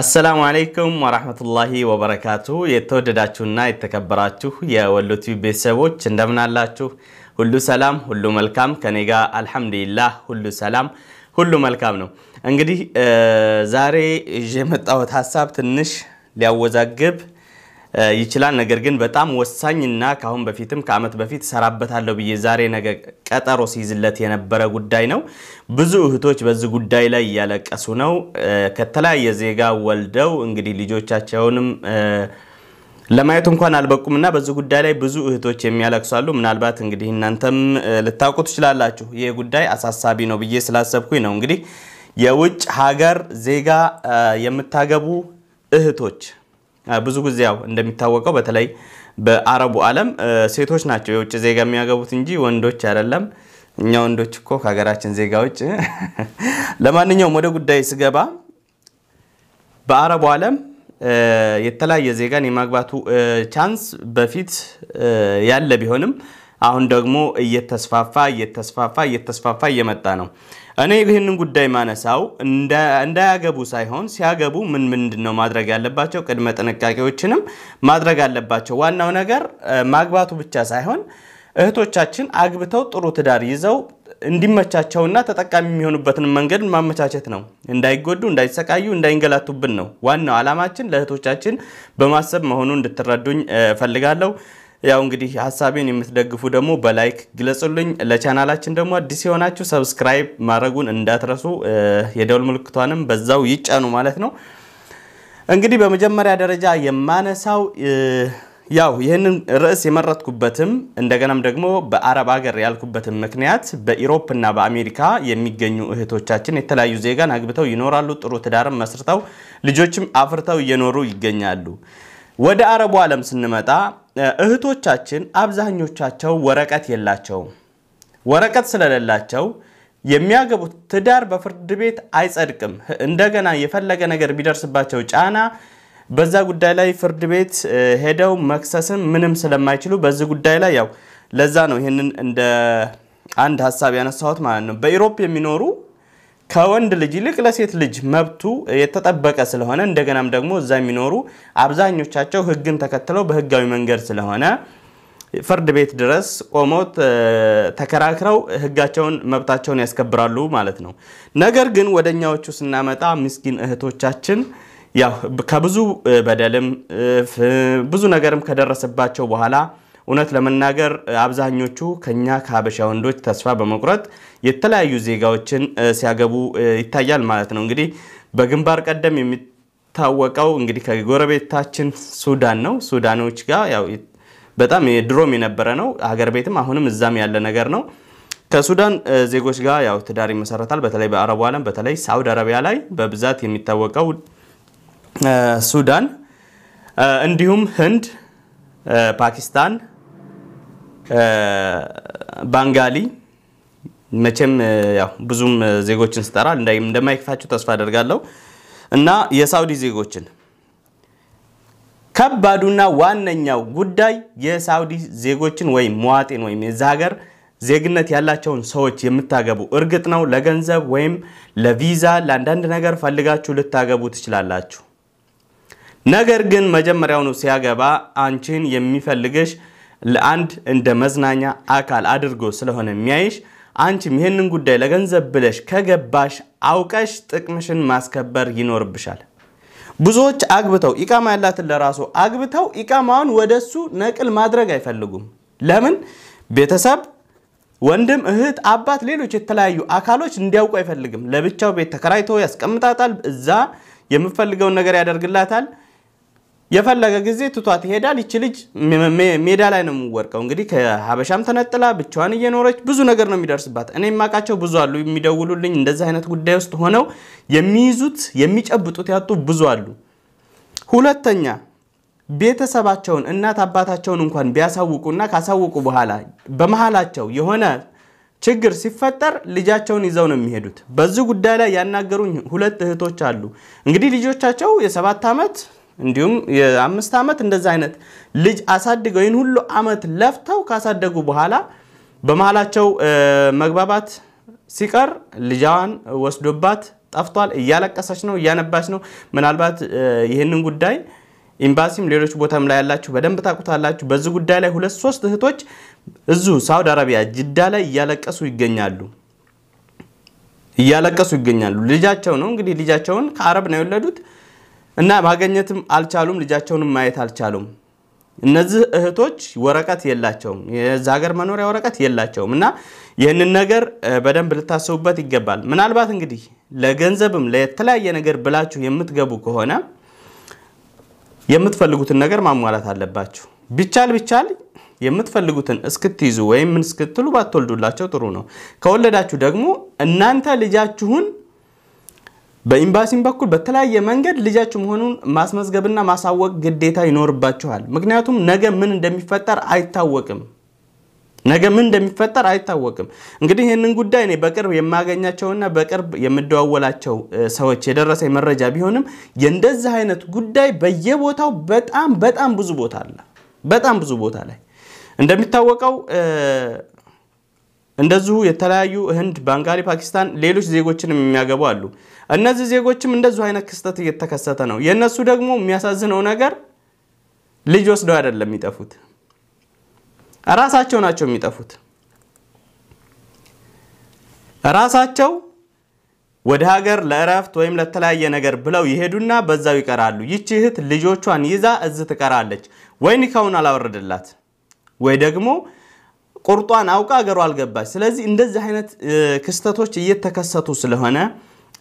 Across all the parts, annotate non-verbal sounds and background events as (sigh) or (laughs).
አሰላሙ አለይኩም ወራህመቱላሂ ወበረካቱሁ። የተወደዳችሁና የተከበራችሁ የወሎ ቲዩብ ቤተሰቦች እንደምን አላችሁ? ሁሉ ሰላም፣ ሁሉ መልካም ከኔ ጋር አልሐምዱሊላህ፣ ሁሉ ሰላም፣ ሁሉ መልካም ነው። እንግዲህ ዛሬ ይዤ የመጣሁት ሀሳብ ትንሽ ሊያወዛግብ ይችላል። ነገር ግን በጣም ወሳኝና ከአሁን በፊትም ከአመት በፊት ሰራበታለሁ ብዬ ዛሬ ነገ ቀጠሮ ሲይዝለት የነበረ ጉዳይ ነው። ብዙ እህቶች በዚህ ጉዳይ ላይ እያለቀሱ ነው። ከተለያየ ዜጋ ወልደው እንግዲህ ልጆቻቸውንም ለማየት እንኳን አልበቁም በዚህ ጉዳይ ላይ ብዙ እህቶች የሚያለቅሱ አሉ። ምናልባት እንግዲህ እናንተም ልታውቁ ትችላላችሁ። ይህ ጉዳይ አሳሳቢ ነው ብዬ ስላሰብኩኝ ነው። እንግዲህ የውጭ ሀገር ዜጋ የምታገቡ እህቶች ብዙ ጊዜ ያው እንደሚታወቀው በተለይ በአረቡ ዓለም ሴቶች ናቸው የውጭ ዜጋ የሚያገቡት እንጂ ወንዶች አይደለም። እኛ ወንዶች እኮ ከሀገራችን ዜጋ ውጭ። (laughs) ለማንኛውም ወደ ጉዳይ ስገባ በአረቡ ዓለም የተለያየ ዜጋን የማግባቱ ቻንስ በፊት ያለ ቢሆንም አሁን ደግሞ እየተስፋፋ እየተስፋፋ እየተስፋፋ እየመጣ ነው። እኔ ይህንን ጉዳይ ማነሳው እንዳያገቡ ሳይሆን ሲያገቡ ምን ምንድን ነው ማድረግ ያለባቸው፣ ቅድመ ጥንቃቄዎችንም ማድረግ አለባቸው። ዋናው ነገር ማግባቱ ብቻ ሳይሆን እህቶቻችን አግብተው ጥሩ ትዳር ይዘው እንዲመቻቸውና ተጠቃሚ የሚሆኑበትን መንገድ ማመቻቸት ነው። እንዳይጎዱ፣ እንዳይሰቃዩ፣ እንዳይንገላቱብን ነው ዋናው ዓላማችን። ለእህቶቻችን በማሰብ መሆኑ እንድትረዱኝ እፈልጋለሁ። ያው እንግዲህ ሀሳቤን የምትደግፉ ደግሞ በላይክ ግለጹልኝ። ለቻናላችን ደግሞ አዲስ የሆናችሁ ሰብስክራይብ ማድረጉን እንዳትረሱ፣ የደውል ምልክቷንም በዛው ይጫኑ ማለት ነው። እንግዲህ በመጀመሪያ ደረጃ የማነሳው ያው ይህንን ርዕስ የመረጥኩበትም እንደገናም ደግሞ በአረብ ሀገር ያልኩበትም ምክንያት በኢሮፕና በአሜሪካ የሚገኙ እህቶቻችን የተለያዩ ዜጋን አግብተው ይኖራሉ። ጥሩ ትዳርም መስርተው ልጆችም አፍርተው እየኖሩ ይገኛሉ። ወደ አረቡ ዓለም ስንመጣ እህቶቻችን አብዛኞቻቸው ወረቀት የላቸውም። ወረቀት ስለሌላቸው የሚያገቡት ትዳር በፍርድ ቤት አይጸድቅም። እንደገና የፈለገ ነገር ቢደርስባቸው ጫና በዛ ጉዳይ ላይ ፍርድ ቤት ሄደው መክሰስን ምንም ስለማይችሉ በዚህ ጉዳይ ላይ ያው ለዛ ነው ይህንን እንደ አንድ ሀሳብ ያነሳሁት ማለት ነው። በኢሮፕ የሚኖሩ ከወንድ ልጅ ይልቅ ለሴት ልጅ መብቱ የተጠበቀ ስለሆነ እንደገናም ደግሞ እዛ የሚኖሩ አብዛኞቻቸው ህግን ተከትለው በህጋዊ መንገድ ስለሆነ ፍርድ ቤት ድረስ ቆመው ተከራክረው ህጋቸውን መብታቸውን ያስከብራሉ ማለት ነው። ነገር ግን ወደኛዎቹ ስናመጣ ምስኪን እህቶቻችን ያው ከብዙ በደልም ብዙ ነገርም ከደረሰባቸው በኋላ እውነት ለመናገር አብዛኞቹ ከኛ ከሀበሻ ወንዶች ተስፋ በመቁረጥ የተለያዩ ዜጋዎችን ሲያገቡ ይታያል ማለት ነው። እንግዲህ በግንባር ቀደም የሚታወቀው እንግዲህ ከጎረቤታችን ሱዳን ነው። ሱዳኖች ጋር ያው በጣም ድሮም የነበረ ነው። ሀገር ቤትም አሁንም እዛም ያለ ነገር ነው። ከሱዳን ዜጎች ጋር ያው ትዳር ይመሰረታል። በተለይ በአረቡ ዓለም በተለይ ሳውዲ አረቢያ ላይ በብዛት የሚታወቀው ሱዳን፣ እንዲሁም ህንድ፣ ፓኪስታን ባንጋሊ መቼም ያው ብዙም ዜጎችን ስጠራ እንደማይከፋቸው ተስፋ አደርጋለሁ እና የሳውዲ ዜጎችን ከባዱና ዋነኛው ጉዳይ የሳውዲ ዜጎችን ወይም መዋጤን ወይም የዛ ሀገር ዜግነት ያላቸውን ሰዎች የምታገቡ እርግጥ ነው ለገንዘብ ወይም ለቪዛ ለአንዳንድ ነገር ፈልጋችሁ ልታገቡ ትችላላችሁ። ነገር ግን መጀመሪያውኑ ሲያገባ አንቺን የሚፈልግሽ ለአንድ እንደ መዝናኛ አካል አድርጎ ስለሆነ የሚያይሽ አንቺም ይህንን ጉዳይ ለገንዘብ ብለሽ ከገባሽ አውቀሽ ጥቅምሽን ማስከበር ይኖርብሻል። ብዙዎች አግብተው ኢቃማ ያላትን ለራሱ አግብተው ኢቃማውን ወደሱ ነቅል ማድረግ አይፈልጉም። ለምን? ቤተሰብ ወንድም፣ እህት፣ አባት፣ ሌሎች የተለያዩ አካሎች እንዲያውቁ አይፈልግም። ለብቻው ቤት ተከራይቶ ያስቀምጣታል። እዛ የምፈልገውን ነገር ያደርግላታል። የፈለገ ጊዜ ትቷት ይሄዳል። ይቺ ልጅ ሜዳ ላይ ነው የምወርቀው። እንግዲህ ከሀበሻም ተነጥላ ብቻዋን እየኖረች ብዙ ነገር ነው የሚደርስባት። እኔ የማውቃቸው ብዙ አሉ የሚደውሉልኝ፣ እንደዚህ አይነት ጉዳይ ውስጥ ሆነው የሚይዙት የሚጨብጡት ያጡ ብዙ አሉ። ሁለተኛ ቤተሰባቸውን እናት አባታቸውን እንኳን ቢያሳውቁና ካሳውቁ በኋላ በመሀላቸው የሆነ ችግር ሲፈጠር ልጃቸውን ይዘው ነው የሚሄዱት። በዚህ ጉዳይ ላይ ያናገሩኝ ሁለት እህቶች አሉ። እንግዲህ ልጆቻቸው የሰባት ዓመት እንዲሁም የአምስት ዓመት እንደዚህ አይነት ልጅ አሳድገው ይህን ሁሉ ዓመት ለፍተው ካሳደጉ በኋላ በመሀላቸው መግባባት ሲቀር ልጃዋን ወስዶባት ጠፍቷል። እያለቀሰች ነው፣ እያነባች ነው። ምናልባት ይህንን ጉዳይ ኤምባሲም ሌሎች ቦታም ላይ ያላችሁ በደንብ ታውቁታላችሁ። በዚህ ጉዳይ ላይ ሁለት ሶስት እህቶች እዙ ሳውዲ አረቢያ ጅዳ ላይ እያለቀሱ ይገኛሉ እያለቀሱ ይገኛሉ። ልጃቸው ነው እንግዲህ ልጃቸውን ከአረብ ነው የወለዱት እና ማገኘትም አልቻሉም። ልጃቸውንም ማየት አልቻሉም። እነዚህ እህቶች ወረቀት የላቸውም፣ የዛ ሀገር መኖሪያ ወረቀት የላቸውም። እና ይህንን ነገር በደንብ ልታስቡበት ይገባል። ምናልባት እንግዲህ ለገንዘብም ለተለያየ ነገር ብላችሁ የምትገቡ ከሆነ የምትፈልጉትን ነገር ማሟላት አለባችሁ። ቢቻል ቢቻል የምትፈልጉትን እስክትይዙ ወይም ምን እስክትሉ ባትወልዱላቸው ጥሩ ነው። ከወለዳችሁ ደግሞ እናንተ ልጃችሁን በኤምባሲም በኩል በተለያየ መንገድ ልጃችሁ መሆኑን ማስመዝገብና ማሳወቅ ግዴታ ይኖርባችኋል። ምክንያቱም ነገ ምን እንደሚፈጠር አይታወቅም። ነገ ምን እንደሚፈጠር አይታወቅም። እንግዲህ ይህንን ጉዳይ እኔ በቅርብ የማገኛቸውና በቅርብ የምደዋወላቸው ሰዎች የደረሰኝ መረጃ ቢሆንም የእንደዚህ አይነት ጉዳይ በየቦታው በጣም በጣም ብዙ ቦታ አለ። በጣም ብዙ ቦታ ላይ እንደሚታወቀው እንደዚሁ የተለያዩ ህንድ፣ ባንጋሊ፣ ፓኪስታን፣ ሌሎች ዜጎችንም የሚያገቡ አሉ። እነዚህ ዜጎችም እንደዚሁ አይነት ክስተት እየተከሰተ ነው። የእነሱ ደግሞ የሚያሳዝነው ነገር ልጅ ወስደው አይደለም የሚጠፉት፣ ራሳቸው ናቸው የሚጠፉት። ራሳቸው ወደ ሀገር ለእረፍት ወይም ለተለያየ ነገር ብለው ይሄዱና በዛው ይቀራሉ። ይቺ እህት ልጆቿን ይዛ እዝ ትቀራለች። ወይ ኒካውን አላወረደላት ወይ ደግሞ ቁርጧን አውቃ አገሯ አልገባች። ስለዚህ እንደዚህ አይነት ክስተቶች እየተከሰቱ ስለሆነ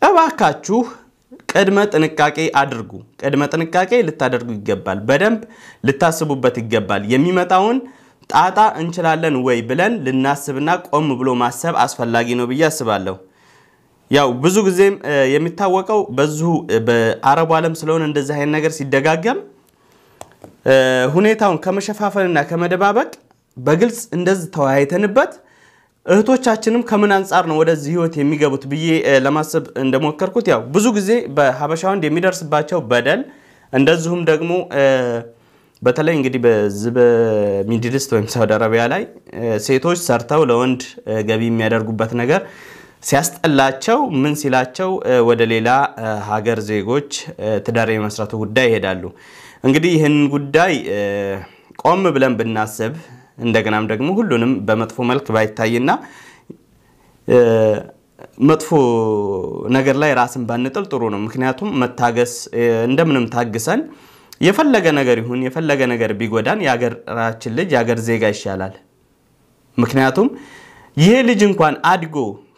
እባካችሁ ቅድመ ጥንቃቄ አድርጉ። ቅድመ ጥንቃቄ ልታደርጉ ይገባል። በደንብ ልታስቡበት ይገባል። የሚመጣውን ጣጣ እንችላለን ወይ ብለን ልናስብና ቆም ብሎ ማሰብ አስፈላጊ ነው ብዬ አስባለሁ። ያው ብዙ ጊዜም የሚታወቀው በዚሁ በአረቡ ዓለም ስለሆነ እንደዚህ አይነት ነገር ሲደጋገም ሁኔታውን ከመሸፋፈንና ከመደባበቅ በግልጽ እንደዚህ ተወያይተንበት እህቶቻችንም ከምን አንጻር ነው ወደዚህ ህይወት የሚገቡት ብዬ ለማሰብ እንደሞከርኩት ያው ብዙ ጊዜ በሀበሻ ወንድ የሚደርስባቸው በደል እንደዚሁም ደግሞ በተለይ እንግዲህ በዚህ በሚድልስት ወይም ሳውዲ አረቢያ ላይ ሴቶች ሰርተው ለወንድ ገቢ የሚያደርጉበት ነገር ሲያስጠላቸው ምን ሲላቸው ወደ ሌላ ሀገር ዜጎች ትዳር የመስራቱ ጉዳይ ይሄዳሉ። እንግዲህ ይህንን ጉዳይ ቆም ብለን ብናስብ እንደገናም ደግሞ ሁሉንም በመጥፎ መልክ ባይታይና መጥፎ ነገር ላይ ራስን ባንጥል ጥሩ ነው። ምክንያቱም መታገስ እንደምንም ታግሰን የፈለገ ነገር ይሁን የፈለገ ነገር ቢጎዳን የሀገራችን ልጅ የሀገር ዜጋ ይሻላል። ምክንያቱም ይሄ ልጅ እንኳን አድጎ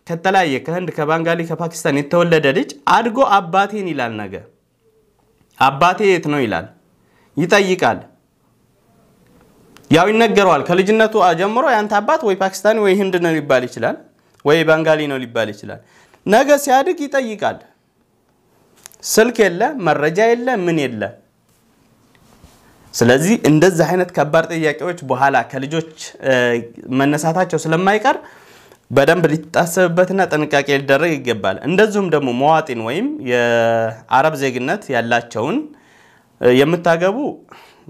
ከተለያየ ከህንድ፣ ከባንጋሊ፣ ከፓኪስታን የተወለደ ልጅ አድጎ አባቴን ይላል ነገ አባቴ የት ነው ይላል፣ ይጠይቃል። ያው ይነገረዋል። ከልጅነቱ ጀምሮ ያንተ አባት ወይ ፓኪስታኒ ወይ ህንድ ነው ሊባል ይችላል፣ ወይ ባንጋሊ ነው ሊባል ይችላል። ነገ ሲያድግ ይጠይቃል። ስልክ የለ፣ መረጃ የለ፣ ምን የለ። ስለዚህ እንደዚህ አይነት ከባድ ጥያቄዎች በኋላ ከልጆች መነሳታቸው ስለማይቀር በደንብ ሊታሰብበትና ጥንቃቄ ሊደረግ ይገባል። እንደዚሁም ደግሞ መዋጢን ወይም የአረብ ዜግነት ያላቸውን የምታገቡ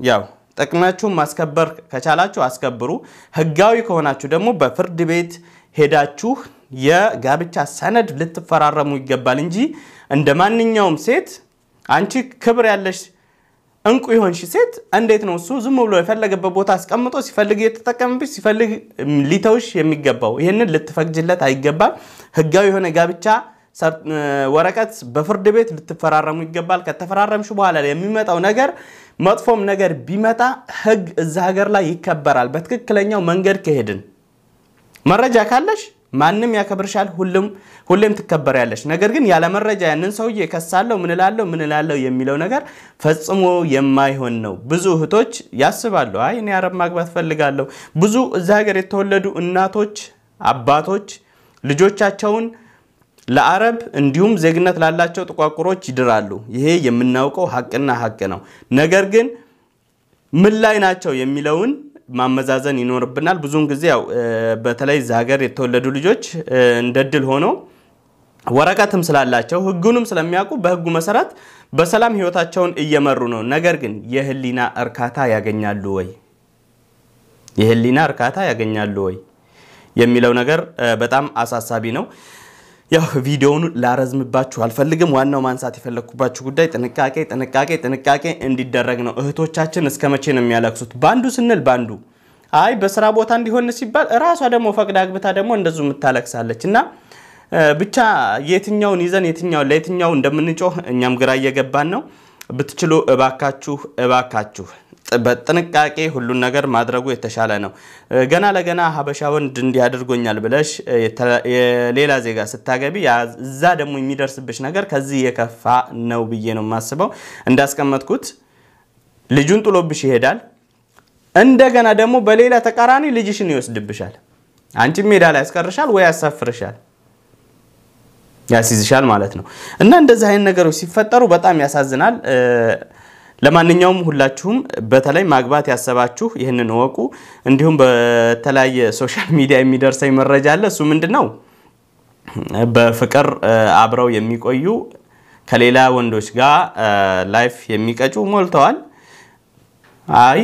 ያው ጥቅማችሁን ማስከበር ከቻላችሁ አስከብሩ። ህጋዊ ከሆናችሁ ደግሞ በፍርድ ቤት ሄዳችሁ የጋብቻ ሰነድ ልትፈራረሙ ይገባል እንጂ እንደ ማንኛውም ሴት አንቺ ክብር ያለሽ እንቁ የሆንሽ ሴት እንዴት ነው እሱ ዝም ብሎ የፈለገበት ቦታ አስቀምጦ ሲፈልግ እየተጠቀምብሽ ሲፈልግ ሊተውሽ የሚገባው? ይህንን ልትፈቅጅለት አይገባም። ህጋዊ የሆነ ጋብቻ ወረቀት በፍርድ ቤት ልትፈራረሙ ይገባል። ከተፈራረምሽ በኋላ የሚመጣው ነገር መጥፎም ነገር ቢመጣ ህግ እዛ ሀገር ላይ ይከበራል። በትክክለኛው መንገድ ከሄድን መረጃ ካለሽ ማንም ያከብርሻል፣ ሁሌም ትከበሪያለሽ። ነገር ግን ያለ መረጃ ያንን ሰውዬ ከሳለው ምን እላለሁ ምን እላለሁ የሚለው ነገር ፈጽሞ የማይሆን ነው። ብዙ እህቶች ያስባሉ፣ አይ እኔ አረብ ማግባት ፈልጋለሁ። ብዙ እዛ ሀገር የተወለዱ እናቶች፣ አባቶች ልጆቻቸውን ለአረብ እንዲሁም ዜግነት ላላቸው ጥቋቁሮች ይድራሉ። ይሄ የምናውቀው ሀቅና ሀቅ ነው። ነገር ግን ምን ላይ ናቸው የሚለውን ማመዛዘን ይኖርብናል። ብዙውን ጊዜ ያው በተለይ ዛገር የተወለዱ ልጆች እንደ ድል ሆኖ ወረቀትም ስላላቸው ህጉንም ስለሚያውቁ በህጉ መሰረት በሰላም ህይወታቸውን እየመሩ ነው። ነገር ግን የህሊና እርካታ ያገኛሉ ወይ የህሊና እርካታ ያገኛሉ ወይ የሚለው ነገር በጣም አሳሳቢ ነው። ያው ቪዲዮውን ላረዝምባችሁ አልፈልግም። ዋናው ማንሳት የፈለግኩባችሁ ጉዳይ ጥንቃቄ ጥንቃቄ ጥንቃቄ እንዲደረግ ነው። እህቶቻችን እስከ መቼ ነው የሚያለቅሱት? ባንዱ ስንል ባንዱ አይ በስራ ቦታ እንዲሆን ሲባል እራሷ ደግሞ ፈቅድ አግብታ ደግሞ እንደዙ የምታለቅሳለች እና ብቻ የትኛውን ይዘን የትኛው ለየትኛው እንደምንጮህ እኛም ግራ እየገባን ነው። ብትችሉ እባካችሁ እባካችሁ በጥንቃቄ ሁሉን ነገር ማድረጉ የተሻለ ነው። ገና ለገና ሀበሻ ወንድ እንዲያደርጎኛል ብለሽ ሌላ ዜጋ ስታገቢ እዛ ደግሞ የሚደርስብሽ ነገር ከዚህ የከፋ ነው ብዬ ነው የማስበው። እንዳስቀመጥኩት ልጁን ጥሎብሽ ይሄዳል። እንደገና ደግሞ በሌላ ተቃራኒ ልጅሽን ይወስድብሻል። አንቺ ሜዳ ላይ ያስቀርሻል ወይ ያሳፍርሻል፣ ያስይዝሻል ማለት ነው። እና እንደዚህ አይነት ነገሮች ሲፈጠሩ በጣም ያሳዝናል። ለማንኛውም ሁላችሁም በተለይ ማግባት ያሰባችሁ ይህንን እወቁ። እንዲሁም በተለያየ ሶሻል ሚዲያ የሚደርሰኝ መረጃ አለ። እሱ ምንድን ነው? በፍቅር አብረው የሚቆዩ ከሌላ ወንዶች ጋር ላይፍ የሚቀጩ ሞልተዋል። አይ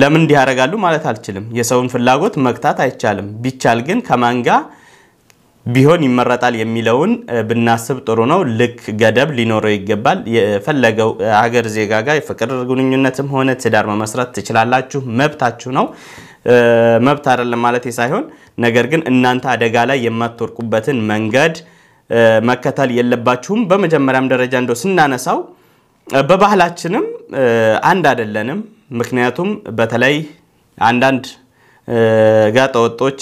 ለምን እንዲህ ያደርጋሉ ማለት አልችልም። የሰውን ፍላጎት መግታት አይቻልም። ቢቻል ግን ከማን ጋር ቢሆን ይመረጣል የሚለውን ብናስብ ጥሩ ነው። ልክ ገደብ ሊኖረው ይገባል። የፈለገው ሀገር ዜጋ ጋር የፍቅር ግንኙነትም ሆነ ትዳር መመስረት ትችላላችሁ። መብታችሁ ነው። መብት አይደለም ማለት ሳይሆን፣ ነገር ግን እናንተ አደጋ ላይ የማትወርቁበትን መንገድ መከተል የለባችሁም። በመጀመሪያም ደረጃ እንደው ስናነሳው በባህላችንም አንድ አይደለንም። ምክንያቱም በተለይ አንዳንድ ጋጠወጦች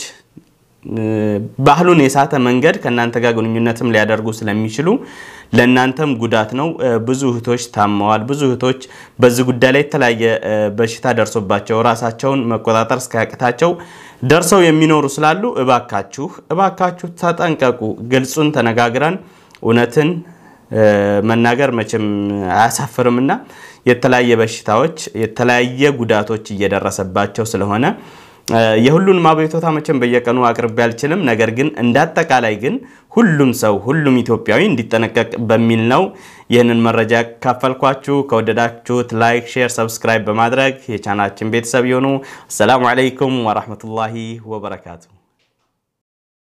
ባህሉን የሳተ መንገድ ከእናንተ ጋር ግንኙነትም ሊያደርጉ ስለሚችሉ ለእናንተም ጉዳት ነው። ብዙ እህቶች ታመዋል። ብዙ እህቶች በዚህ ጉዳይ ላይ የተለያየ በሽታ ደርሶባቸው ራሳቸውን መቆጣጠር እስካያቅታቸው ደርሰው የሚኖሩ ስላሉ እባካችሁ እባካችሁ ተጠንቀቁ። ግልጹን ተነጋግረን እውነትን መናገር መቼም አያሳፍርምና የተለያየ በሽታዎች የተለያየ ጉዳቶች እየደረሰባቸው ስለሆነ የሁሉንም አቤቱታ መቼም በየቀኑ አቅርቤ አልችልም። ነገር ግን እንዳጠቃላይ ግን ሁሉም ሰው ሁሉም ኢትዮጵያዊ እንዲጠነቀቅ በሚል ነው ይህንን መረጃ ካፈልኳችሁ። ከወደዳችሁት ላይክ፣ ሼር፣ ሰብስክራይብ በማድረግ የቻናችን ቤተሰብ የሆኑ አሰላሙ አለይኩም ወራህመቱላሂ ወበረካቱ።